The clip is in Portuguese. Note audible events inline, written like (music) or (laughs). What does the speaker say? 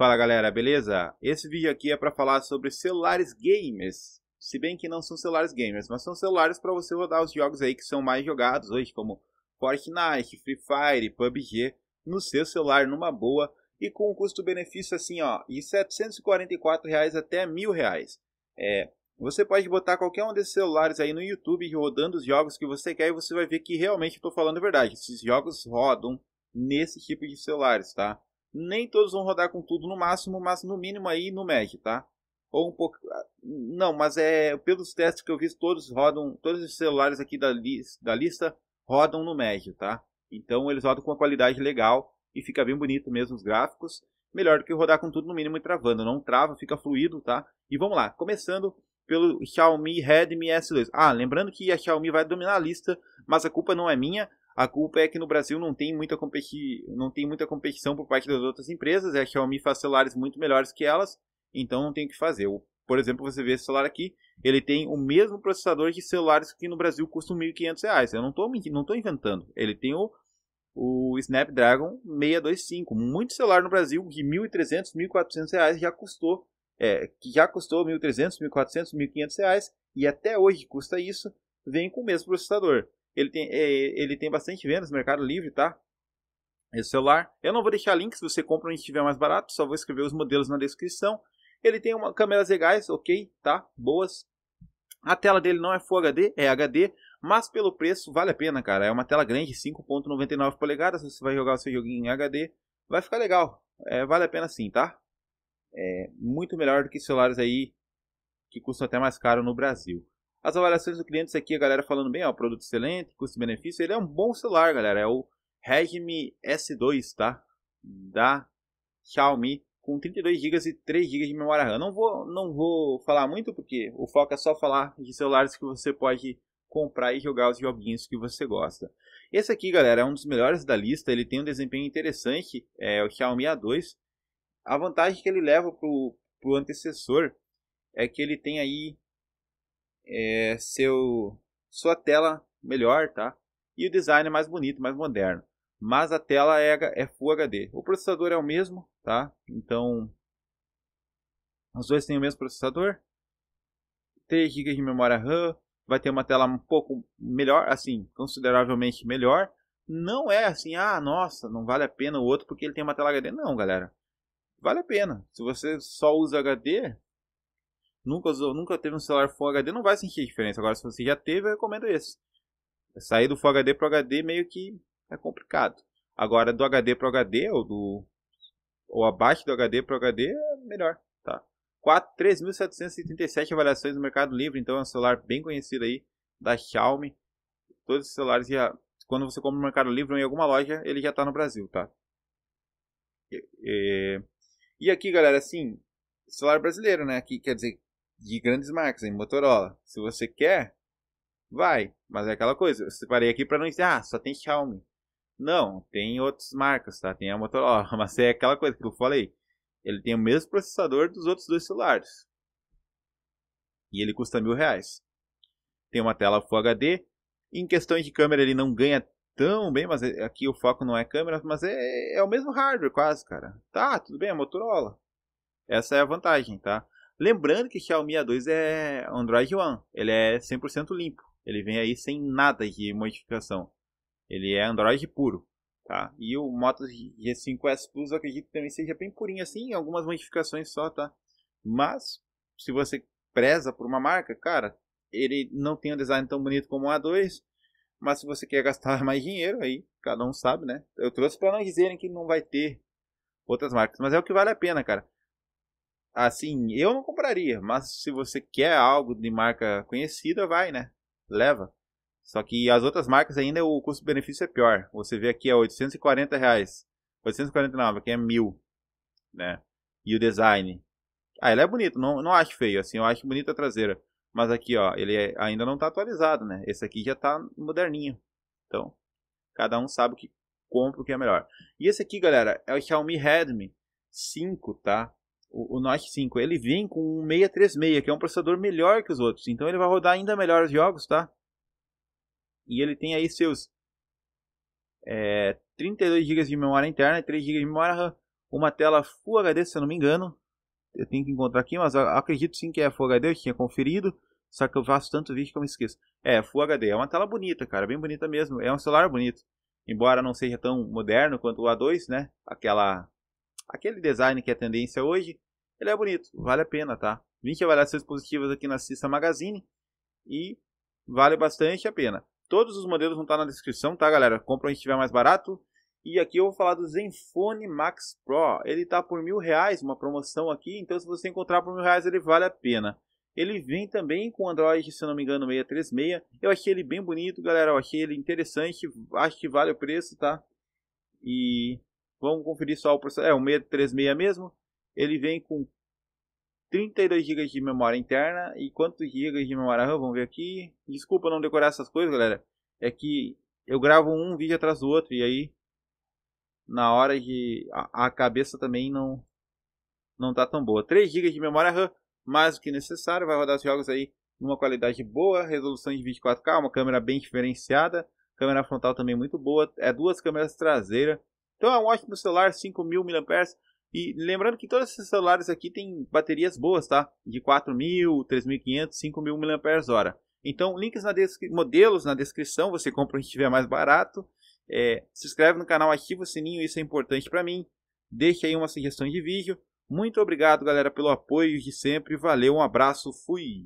Fala galera, beleza? Esse vídeo aqui é para falar sobre celulares gamers. Se bem que não são celulares gamers, mas são celulares para você rodar os jogos aí que são mais jogados hoje, como Fortnite, Free Fire, PUBG, no seu celular numa boa e com um custo-benefício assim, ó, de R$744 reais até mil reais. É, você pode botar qualquer um desses celulares aí no YouTube rodando os jogos que você quer e você vai ver que realmente estou falando a verdade. Esses jogos rodam nesse tipo de celulares, tá? nem todos vão rodar com tudo no máximo, mas no mínimo aí no Mac, tá? Ou um pouco. Ah, não, mas é. Pelos testes que eu vi, todos rodam. Todos os celulares aqui da, li... da lista rodam no médio, tá? Então eles rodam com uma qualidade legal e fica bem bonito mesmo os gráficos. Melhor do que rodar com tudo no mínimo e travando. Não trava, fica fluido, tá? E vamos lá, começando pelo Xiaomi Redmi S2. Ah, lembrando que a Xiaomi vai dominar a lista, mas a culpa não é minha. A culpa é que no Brasil não tem muita, competi não tem muita competição por parte das outras empresas. É a Xiaomi faz celulares muito melhores que elas, então não tem o que fazer. Por exemplo, você vê esse celular aqui, ele tem o mesmo processador de celulares que no Brasil custam R$ 1.500. Eu não estou inventando. Ele tem o, o Snapdragon 625. Muito celular no Brasil de R$ 1.300, R$ 1.400 já custou. É, que já custou R$ 1.300, R$ 1.400, R$ 1.500 e até hoje custa isso, vem com o mesmo processador. Ele tem, é, ele tem bastante vendas, Mercado Livre, tá? Esse é celular. Eu não vou deixar link se você compra onde estiver mais barato, só vou escrever os modelos na descrição. Ele tem uma, câmeras legais, ok, tá? Boas. A tela dele não é Full HD, é HD, mas pelo preço vale a pena, cara. É uma tela grande, 5.99 polegadas, você vai jogar o seu joguinho em HD, vai ficar legal. É, vale a pena sim, tá? É muito melhor do que celulares aí que custam até mais caro no Brasil. As avaliações do cliente aqui, a galera falando bem, ó, produto excelente, custo-benefício. Ele é um bom celular, galera. É o Redmi S2, tá? Da Xiaomi, com 32 GB e 3 GB de memória RAM. Não vou, não vou falar muito, porque o foco é só falar de celulares que você pode comprar e jogar os joguinhos que você gosta. Esse aqui, galera, é um dos melhores da lista. Ele tem um desempenho interessante, é o Xiaomi A2. A vantagem que ele leva pro, pro antecessor é que ele tem aí é, seu, sua tela melhor, tá? E o design é mais bonito, mais moderno. Mas a tela é, é Full HD. O processador é o mesmo, tá? Então, os dois têm o mesmo processador. 3 GB de memória RAM. Vai ter uma tela um pouco melhor, assim, consideravelmente melhor. Não é assim, ah, nossa, não vale a pena o outro porque ele tem uma tela HD. Não, galera. Vale a pena. Se você só usa HD, nunca usou, nunca teve um celular Full HD, não vai sentir diferença. Agora, se você já teve, eu recomendo esse. Sair do Full HD pro HD meio que é complicado. Agora, do HD pro HD, ou do ou abaixo do HD pro HD, é melhor, tá? 3.737 avaliações no Mercado Livre, então é um celular bem conhecido aí, da Xiaomi. Todos os celulares já, quando você compra no Mercado Livre ou em alguma loja, ele já está no Brasil, tá? E, e, e aqui, galera, assim, celular brasileiro, né? Aqui, quer dizer, de grandes marcas, em Motorola. Se você quer, vai. Mas é aquela coisa, eu separei aqui para não dizer, ah, só tem Xiaomi. Não, tem outras marcas, tá? Tem a Motorola, (laughs) mas é aquela coisa que eu falei. Ele tem o mesmo processador dos outros dois celulares. E ele custa mil reais. Tem uma tela Full HD. Em questões de câmera ele não ganha tão bem, mas é, aqui o foco não é câmera, mas é, é o mesmo hardware quase, cara. Tá, tudo bem, a é Motorola. Essa é a vantagem, tá? Lembrando que Xiaomi A2 é Android One, ele é 100% limpo. Ele vem aí sem nada de modificação. Ele é Android puro, tá? E o Moto G5S Plus eu acredito que também seja bem purinho assim, algumas modificações só, tá? Mas se você preza por uma marca, cara, ele não tem um design tão bonito como o A2, mas se você quer gastar (laughs) mais dinheiro aí, cada um sabe, né? Eu trouxe para não dizerem que não vai ter outras marcas, mas é o que vale a pena, cara assim, eu não compraria, mas se você quer algo de marca conhecida, vai, né? Leva. Só que as outras marcas ainda o custo-benefício é pior. Você vê aqui é 840 reais. 849, aqui é mil, né? E o design. Ah, ele é bonito, não, não acho feio, assim, eu acho bonita a traseira. Mas aqui, ó, ele é, ainda não tá atualizado, né? Esse aqui já tá moderninho. Então, cada um sabe o que compra o que é melhor. E esse aqui, galera, é o Xiaomi Redmi 5, tá? o, o Note 5, ele vem com um 636, que é um processador melhor que os outros. Então ele vai rodar ainda melhor os jogos, tá? E ele tem aí seus é, 32 GB de memória interna e 3 GB de memória RAM. Uma tela Full HD, se eu não me engano. Eu tenho que encontrar aqui, mas acredito sim que é Full HD, eu tinha conferido. Só que eu faço tanto vídeo que eu me esqueço. É, Full HD. É uma tela bonita, cara. Bem bonita mesmo. É um celular bonito. Embora não seja tão moderno quanto o A2, né? Aquela aquele design que é tendência hoje, ele é bonito, vale a pena, tá? 20 avaliações positivas aqui na Cissa Magazine e vale bastante a pena. Todos os modelos vão estar na descrição, tá, galera? Compra onde estiver mais barato. E aqui eu vou falar do Zenfone Max Pro. Ele tá por mil reais, uma promoção aqui. Então, se você encontrar por mil reais, ele vale a pena. Ele vem também com Android, se não me engano, 636. Eu achei ele bem bonito, galera. Eu achei ele interessante. Acho que vale o preço, tá? E Vamos conferir só o processador. É, o 636 mesmo. Ele vem com 32 GB de memória interna e quantos GB de memória RAM? Vamos ver aqui. Desculpa não decorar essas coisas, galera. É que eu gravo um vídeo atrás do outro e aí na hora de a, a cabeça também não não tá tão boa. 3 GB de memória RAM, mais do que necessário, vai rodar os jogos aí numa qualidade boa, resolução de 24K, uma câmera bem diferenciada, câmera frontal também muito boa, é duas câmeras traseiras então é um ótimo celular, 5000 mAh. E lembrando que todos esses celulares aqui têm baterias boas, tá? De 4000, 3500, 5000 mAh. Então, links na modelos na descrição, você compra o que tiver mais barato. É, se inscreve no canal, ativa o sininho, isso é importante para mim. Deixe aí uma sugestão de vídeo. Muito obrigado, galera, pelo apoio de sempre. Valeu, um abraço, fui!